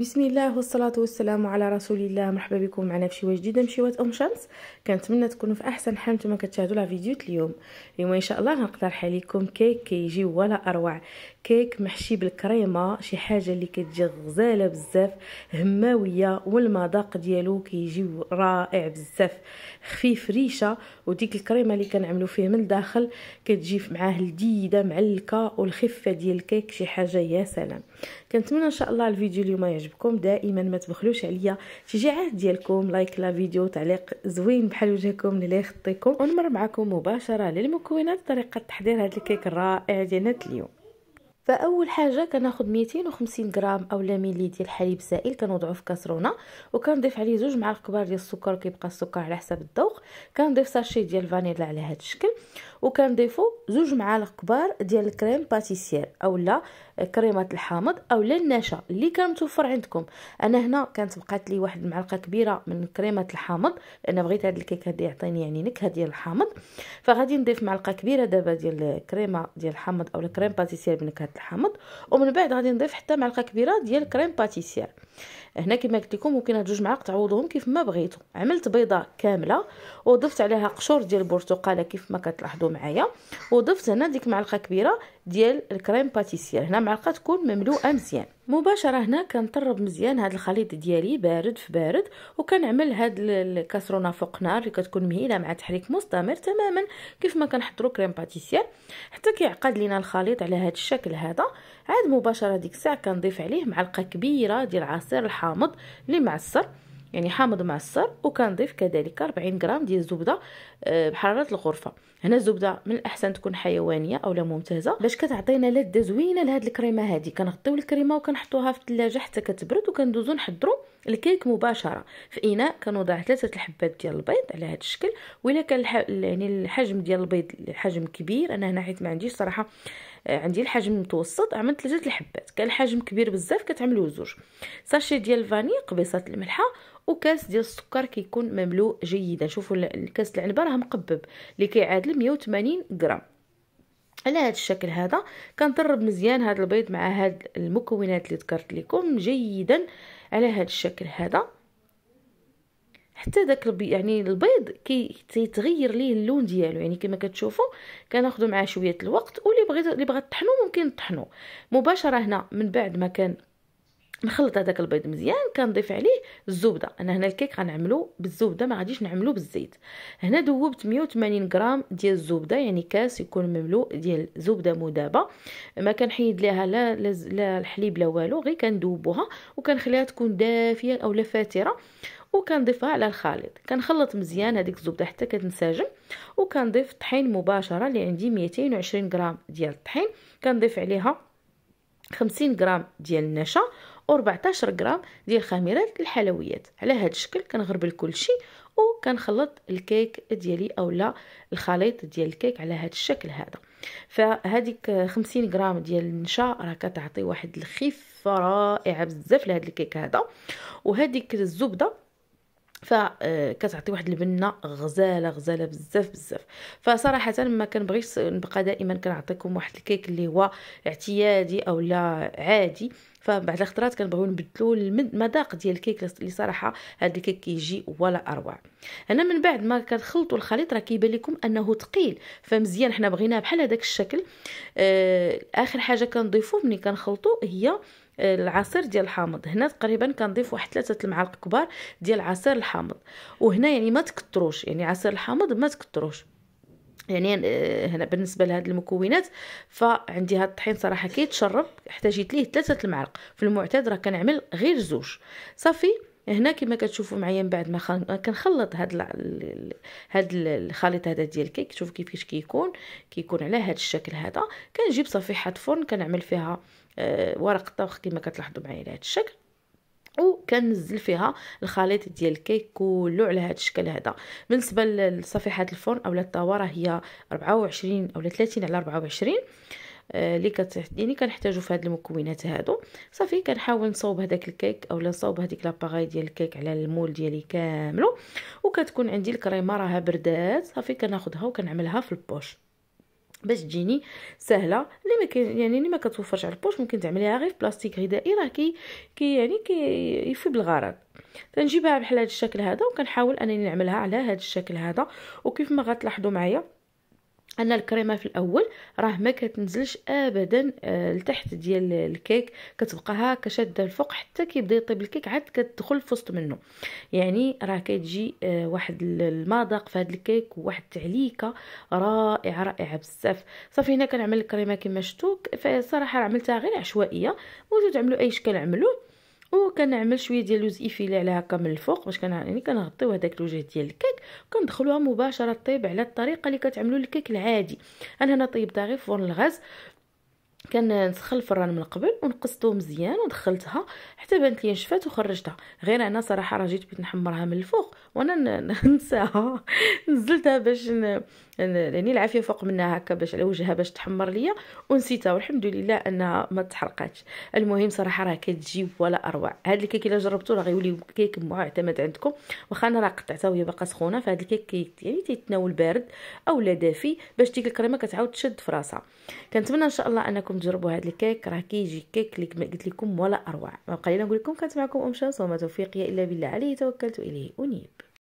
بسم الله والصلاة والسلام على رسول الله مرحبا بكم معنا في شويه جديده من شويه ام شمس كنتمنى تكونوا في احسن حال نتوما كتشاهدوا لا فيديو اليوم اليوم ان شاء الله غنقترح عليكم كيك كيجي ولا اروع كيك محشي بالكريمه شي حاجه اللي كتجي غزاله بزاف هماويه والمذاق ديالو كيجي رائع بزاف خفيف ريشه وديك الكريمه اللي كنعملو فيه من الداخل كتجي معاه لذيذه معلكه والخفه ديال الكيك شي حاجه يا سلام كنتمنى ان شاء الله الفيديو اليوم يعجبكم يعجبكم دائما ما تبخلوش عليا شجاعات ديالكم لايك لا فيديو تعليق زوين بحال وجهكم اللي يخطيكم ونمر معكم مباشره للمكونات طريقه تحضير هذا الكيك الرائع ديالنا اليوم فاول حاجه كناخذ 250 غرام اولا ملي ديال الحليب سائل كنوضعو في كاسرونه وكنضيف عليه زوج معالق كبار ديال السكر كيبقى السكر على حسب الذوق كنضيف ساشي ديال الفانيلا على هذا الشكل وكنضيفوا زوج معالق كبار ديال الكريم باتيسير اولا كريمه الحامض اولا النشا اللي كنتوفر عندكم انا هنا كانت بقات لي واحد المعلقه كبيره من كريمه الحامض لان بغيت هذا الكيك هذا يعطيني يعني نكهه ديال الحامض فغادي نضيف معلقه كبيره دابا ديال الكريمه ديال الحامض اولا كريم باتيسير بنكهه الحامض ومن بعد غادي نضيف حتى معلقه كبيره ديال كريم باتيسير هنا كما قلت لكم ممكن هاد جوج معالق تعوضوهم كيف ما بغيتو عملت بيضه كامله وضفت عليها قشور ديال البرتقاله كيف ما كتلاحظوا معايا وضفت هنا ديك معلقه كبيره ديال الكريم باتيسير هنا معلقه تكون مملوءه مزيان مباشره هنا كنطرب مزيان هذا الخليط ديالي بارد في بارد وكنعمل هاد الكاسرونه فوق نار اللي كتكون مهيله مع تحريك مستمر تماما كيف ما كنحضروا كريم باتيسير حتى كيعقد لينا الخليط على هاد الشكل هذا عاد مباشره ديك الساعه كنضيف عليه معلقه كبيره ديال عصير الحامض اللي معصر يعني حامض معصر وكنضيف كذلك 40 غرام ديال الزبده آه، بحراره الغرفه هنا الزبده من الاحسن تكون حيوانيه اولا ممتازه باش كتعطينا لذه زوينه لهاد الكريمه هذه كنغطيو الكريمه وكنحطوها في الثلاجه حتى كتبرد وكندوزو نحضرو الكيك مباشره في اناء كنوضع ثلاثه الحبات ديال البيض على هذا الشكل والا كان الح... يعني الحجم ديال البيض الحجم كبير انا هنا حيت ما عنديش صراحه آه، عندي الحجم المتوسط عملت ثلاثه الحبات كان الحجم كبير بزاف كتعملوا زوج ساشي ديال الفاني قبيصه الملحه وكاس ديال السكر كيكون مملوء جيدا شوفوا الكاس العنبه راه مقبب اللي كيعادل 180 غرام على هذا الشكل هذا كنضرب مزيان هذا البيض مع هاد المكونات اللي ذكرت لكم جيدا على هذا الشكل هذا حتى داك يعني البيض كي تيتغير ليه اللون ديالو يعني كما كتشوفوا كناخذوا معاه شويه الوقت واللي بغيت اللي بغات طحنو ممكن طحنو مباشره هنا من بعد ما كان نخلط هذاك البيض مزيان كنضيف عليه الزبده انا هنا الكيك غنعملو بالزبده ما غاديش نعملو بالزيت هنا ذوبت 180 غرام ديال الزبده يعني كاس يكون مملوء ديال زبده مذابه ما كنحيد ليها لا لا الحليب لا والو غير كندوبوها وكنخليها تكون دافيه اولا فاتره وكنضيفها على الخليط كنخلط مزيان هذيك الزبده حتى كتنسجم وكنضيف الطحين مباشره اللي عندي 220 غرام ديال الطحين كنضيف عليها 50 غرام ديال النشا و14 غرام ديال خميرات الحلويات على هذا الشكل كنغربل كلشي وكنخلط الكيك ديالي اولا الخليط ديال الكيك على هذا الشكل هذا فهذيك 50 غرام ديال النشا راه كتعطي واحد الخفه رائعه بزاف لهذا الكيك هذا وهذيك الزبده ف آه، كتعطي واحد البنه غزاله غزاله بزاف بزاف فصراحه ما كنبغيش نبقى دائما كنعطيكم واحد الكيك اللي هو اعتيادي اولا عادي فبعد الخطرات كنبغيو نبدلو المذاق ديال الكيك اللي صراحه هاد الكيك كيجي ولا اروع هنا من بعد ما كنخلطوا الخليط راه كيبان لكم انه ثقيل فمزيان حنا بغيناه بحال هذاك الشكل آه اخر حاجه كنضيفوه ملي كنخلطوا هي آه، العصير ديال الحامض هنا تقريبا كنضيف واحد ثلاثه المعالق كبار ديال عصير الحامض وهنا يعني ما تكتروش يعني عصير الحامض ما تكتروش يعني آه، هنا بالنسبه لهاد المكونات فعندي هاد الطحين صراحه كيتشرب احتاجيت ليه ثلاثه المعالق في المعتاد راه كنعمل غير زوج صافي هنا كما كتشوفوا معايا من بعد ما كنخلط هاد ال... هاد الخليط هذا ديال الكيك شوفوا كيفاش كيكون كيكون على هاد الشكل هذا كنجيب صفيحه فرن كنعمل فيها آه، ورق الطبخ كما كتلاحظوا معايا على هاد الشكل وكنزل فيها الخليط ديال الكيك كله على هذا الشكل هذا بالنسبه لصفيحه الفرن اولا الطاوره هي 24 اولا 30 على 24 اللي كتعطيني كنحتاجو في هاد المكونات هادو صافي كنحاول نصوب هذاك الكيك اولا نصوب هذيك لاباغاي ديال الكيك على المول ديالي كاملو وكتكون عندي الكريمه راها بردات صافي كناخدها وكنعملها في البوش باش تجيني سهله اللي ما كاين يعني اللي ما كتوفرش على البوش ممكن تعمليها غير في بلاستيك غذائي راه كي كي يعني كي يفي بالغرض تنجيبها بحال هذا الشكل هذا وكنحاول انني نعملها على هذا الشكل هذا وكيف ما غتلاحظوا معايا ان الكريمه في الاول راه ما كتنزلش ابدا آه، لتحت ديال الكيك كتبقى هكا شاده الفوق حتى كيبدا يطيب الكيك عاد كتدخل في وسط منه يعني راه كتجي آه، واحد المذاق في هذا الكيك وواحد التعليكه رائعه رائعه بزاف صافي هنا كنعمل الكريمه كما شفتوا فصراحه عملتها غير عشوائيه ممكن تعملوا اي شكل عملوه وكنعمل شويه ديال لوز ايفيلي على هكا من الفوق باش كان يعني كنغطيو هذاك الوجه ديال الكيك وكندخلوها مباشره طيب على الطريقه اللي كتعملوا الكيك العادي انا هنا طيبتها غير فرن الغاز كنسخن الفران من قبل ونقصته مزيان ودخلتها حتى بانت لي نشفات وخرجتها غير انا صراحه راه جيت بغيت نحمرها من الفوق وانا ننساها نزلتها باش ن... يعني العافيه فوق منها هكا باش على وجهها باش تحمر ليا ونسيتها والحمد لله انها ما تحرقاتش المهم صراحه راه كتجي ولا اروع هاد الكيك الا جربتو راه غيولي كيك معتمد عندكم واخا انا راه قطعتها وهي باقا سخونه فهاد الكيك يعني تيتناول بارد اولا دافي باش ديك الكريمه كتعاود تشد في راسها كنتمنى ان شاء الله انكم تجربوا هاد الكيك راه كيجي كيك اللي كما قلت لكم ولا اروع ما بقى لي نقول لكم كانت معكم ام شمس وما توفيقي الا بالله عليه توكلت اليه انيب